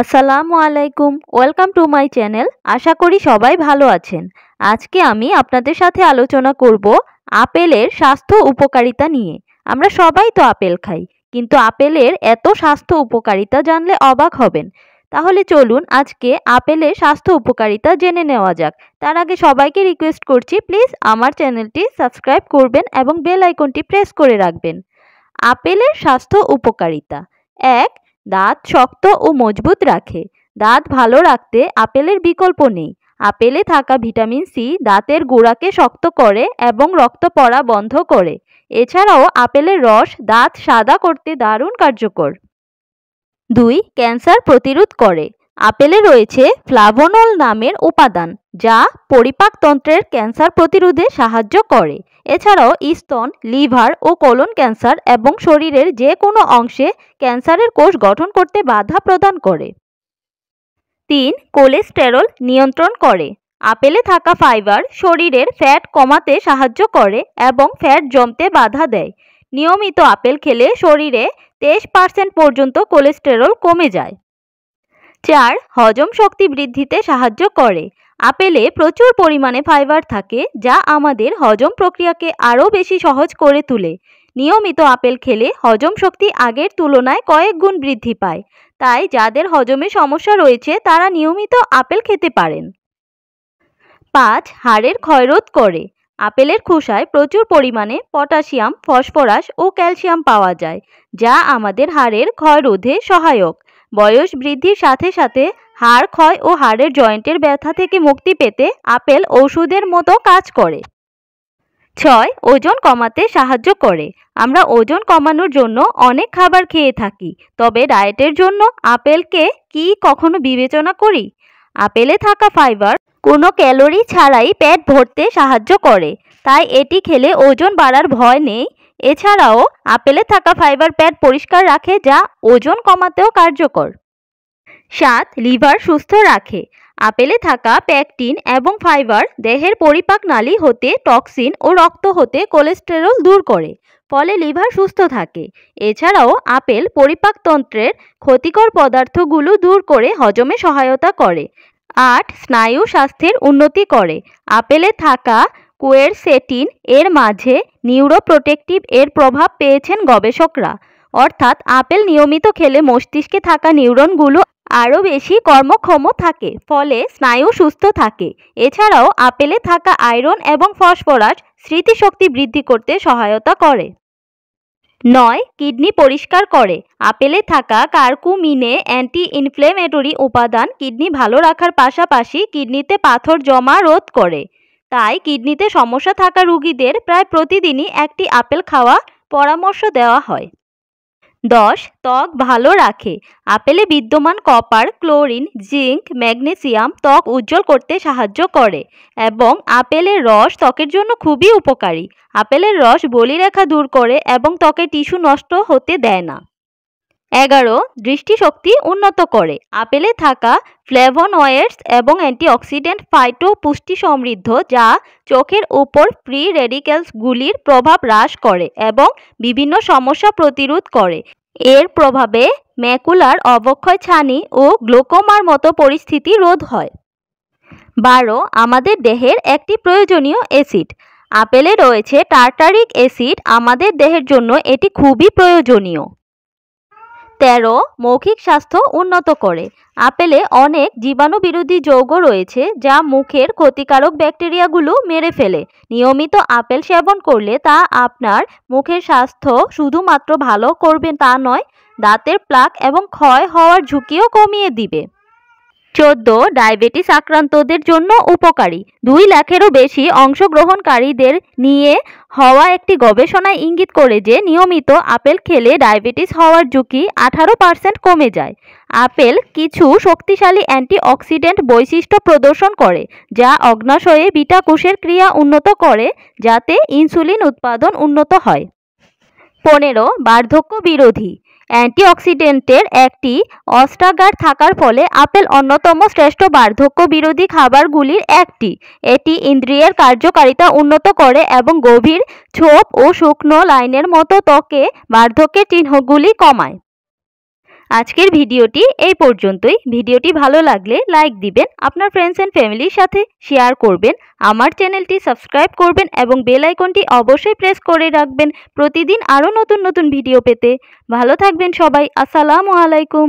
আসসালামু আলাইকুম welcome to my channel আশা করি সবাই ভালো আছেন আজকে আমি আপনাদের সাথে আলোচনা করব আপেলের স্বাস্থ্য উপকারিতা নিয়ে আমরা সবাই তো আপেল খাই কিন্তু আপেলের এত স্বাস্থ্য উপকারিতা জানলে অবাক হবেন তাহলে চলুন আজকে আপেলের স্বাস্থ্য উপকারিতা জেনে নেওয়া যাক তার আগে সবাইকে রিকোয়েস্ট করছি প্লিজ আমার চ্যানেলটি সাবস্ক্রাইব করবেন এবং বেল আইকনটি প্রেস করে রাখবেন আপেলের স্বাস্থ্য উপকারিতা এক দাঁত শক্ত ও মজবুত রাখে দাঁত ভালো রাখতে আপেলের বিকল্প নেই আপেলে থাকা ভিটামিন সি দাঁতের গোড়াকে শক্ত করে এবং রক্ত পড়া বন্ধ করে এছাড়াও আপেলের রস দাঁত সাদা করতে দারুণ কার্যকর দুই ক্যান্সার প্রতিরোধ করে আপেলে রয়েছে ফ্লাভোনল নামের উপাদান যা পরিপাকতন্ত্রের ক্যান্সার প্রতিরোধে সাহায্য করে এছাড়াও স্তন লিভার ও কোলন ক্যান্সার এবং শরীরের যে কোনো অংশে ক্যান্সারের কোষ গঠন করতে বাধা প্রদান করে তিন কোলেস্টেরল নিয়ন্ত্রণ করে আপেলে থাকা ফাইবার শরীরের ফ্যাট কমাতে সাহায্য করে এবং ফ্যাট জমতে বাধা দেয় নিয়মিত আপেল খেলে শরীরে তেইশ পার্সেন্ট পর্যন্ত কোলেস্টেরল কমে যায় চার হজম শক্তি বৃদ্ধিতে সাহায্য করে আপেলে প্রচুর পরিমাণে ফাইবার থাকে যা আমাদের হজম প্রক্রিয়াকে আরও বেশি সহজ করে তোলে নিয়মিত আপেল খেলে হজম শক্তি আগের তুলনায় কয়েক গুণ বৃদ্ধি পায় তাই যাদের হজমে সমস্যা রয়েছে তারা নিয়মিত আপেল খেতে পারেন পাঁচ হাড়ের ক্ষয়রোধ করে আপেলের খোসায় প্রচুর পরিমাণে পটাশিয়াম ফসফরাস ও ক্যালসিয়াম পাওয়া যায় যা আমাদের হাড়ের ক্ষয়রোধে সহায়ক বয়স বৃদ্ধির সাথে সাথে হাড় ক্ষয় ও হাড়ের জয়েন্টের ব্যথা থেকে মুক্তি পেতে আপেল ওষুধের মতো কাজ করে ছয় ওজন কমাতে সাহায্য করে আমরা ওজন কমানোর জন্য অনেক খাবার খেয়ে থাকি তবে ডায়েটের জন্য আপেলকে কি কখনো বিবেচনা করি আপেলে থাকা ফাইবার কোনো ক্যালোরি ছাড়াই পেট ভরতে সাহায্য করে তাই এটি খেলে ওজন বাড়ার ভয় নেই এছাড়াও আপেলে থাকা ফাইবার প্যাড পরিষ্কার রাখে যা ওজন কমাতেও কার্যকর সাত লিভার সুস্থ রাখে আপেলে থাকা প্যাকটিন এবং ফাইবার দেহের পরিপাক নালী হতে টক্সিন ও রক্ত হতে কোলেস্টেরল দূর করে ফলে লিভার সুস্থ থাকে এছাড়াও আপেল পরিপাকতন্ত্রের ক্ষতিকর পদার্থগুলো দূর করে হজমে সহায়তা করে আট স্নায়ু স্বাস্থ্যের উন্নতি করে আপেলে থাকা কোয়েরসেটিন এর মাঝে নিউরোপ্রোটেকটিভ এর প্রভাব পেয়েছেন গবেষকরা অর্থাৎ আপেল নিয়মিত খেলে মস্তিষ্কে থাকা নিউরনগুলো আরও বেশি কর্মক্ষম থাকে ফলে স্নায়ু সুস্থ থাকে এছাড়াও আপেলে থাকা আয়রন এবং ফসফরাস স্মৃতিশক্তি বৃদ্ধি করতে সহায়তা করে নয় কিডনি পরিষ্কার করে আপেলে থাকা কার্কুমিনে অ্যান্টি ইনফ্লেমেটরি উপাদান কিডনি ভালো রাখার পাশাপাশি কিডনিতে পাথর জমা রোধ করে তাই কিডনিতে সমস্যা থাকা রুগীদের প্রায় প্রতিদিনই একটি আপেল খাওয়া পরামর্শ দেওয়া হয় দশ ত্বক ভালো রাখে আপেলে বিদ্যমান কপার ক্লোরিন জিঙ্ক ম্যাগনেসিয়াম ত্বক উজ্জ্বল করতে সাহায্য করে এবং আপেলের রস ত্বকের জন্য খুবই উপকারী আপেলের রস বলিরেখা দূর করে এবং ত্বকের টিস্যু নষ্ট হতে দেয় না এগারো দৃষ্টিশক্তি উন্নত করে আপেলে থাকা ফ্লেভোনয়েডস এবং অ্যান্টিঅক্সিডেন্ট ফাইটো পুষ্টি সমৃদ্ধ যা চোখের উপর ফ্রি রেডিক্যালসগুলির প্রভাব হ্রাস করে এবং বিভিন্ন সমস্যা প্রতিরোধ করে এর প্রভাবে ম্যাকুলার অবক্ষয় ছানি ও গ্লোকোমার মতো পরিস্থিতি রোধ হয় বারো আমাদের দেহের একটি প্রয়োজনীয় অ্যাসিড আপেলে রয়েছে টার্টারিক অ্যাসিড আমাদের দেহের জন্য এটি খুবই প্রয়োজনীয় তেরো মৌখিক স্বাস্থ্য উন্নত করে আপেলে অনেক জীবাণু বিরোধী যৌগ রয়েছে যা মুখের ক্ষতিকারক ব্যাকটেরিয়াগুলো মেরে ফেলে নিয়মিত আপেল সেবন করলে তা আপনার মুখের স্বাস্থ্য শুধুমাত্র ভালো করবে তা নয় দাঁতের প্লাক এবং ক্ষয় হওয়ার ঝুঁকিও কমিয়ে দিবে চোদ্দ ডায়াবেটিস আক্রান্তদের জন্য উপকারী দুই লাখেরও বেশি অংশগ্রহণকারীদের নিয়ে হওয়া একটি গবেষণায় ইঙ্গিত করে যে নিয়মিত আপেল খেলে ডায়াবেটিস হওয়ার ঝুঁকি আঠারো পার্সেন্ট কমে যায় আপেল কিছু শক্তিশালী অ্যান্টিঅক্সিডেন্ট বৈশিষ্ট্য প্রদর্শন করে যা অগ্নাশয়ে বিটাকুশের ক্রিয়া উন্নত করে যাতে ইনসুলিন উৎপাদন উন্নত হয় পনেরো বার্ধক্য বিরোধী অ্যান্টিঅক্সিডেন্টের একটি অস্ট্রাগার থাকার ফলে আপেল অন্যতম শ্রেষ্ঠ বার্ধক্য বিরোধী খাবারগুলির একটি এটি ইন্দ্রিয়ের কার্যকারিতা উন্নত করে এবং গভীর ছোপ ও শুকনো লাইনের মতো ত্বকে বার্ধক্যের চিহ্নগুলি কমায় আজকের ভিডিওটি এই পর্যন্তই ভিডিওটি ভালো লাগলে লাইক দিবেন আপনার ফ্রেন্ডস অ্যান্ড ফ্যামিলির সাথে শেয়ার করবেন আমার চ্যানেলটি সাবস্ক্রাইব করবেন এবং বেল আইকনটি অবশ্যই প্রেস করে রাখবেন প্রতিদিন আরও নতুন নতুন ভিডিও পেতে ভালো থাকবেন সবাই আসসালামু আলাইকুম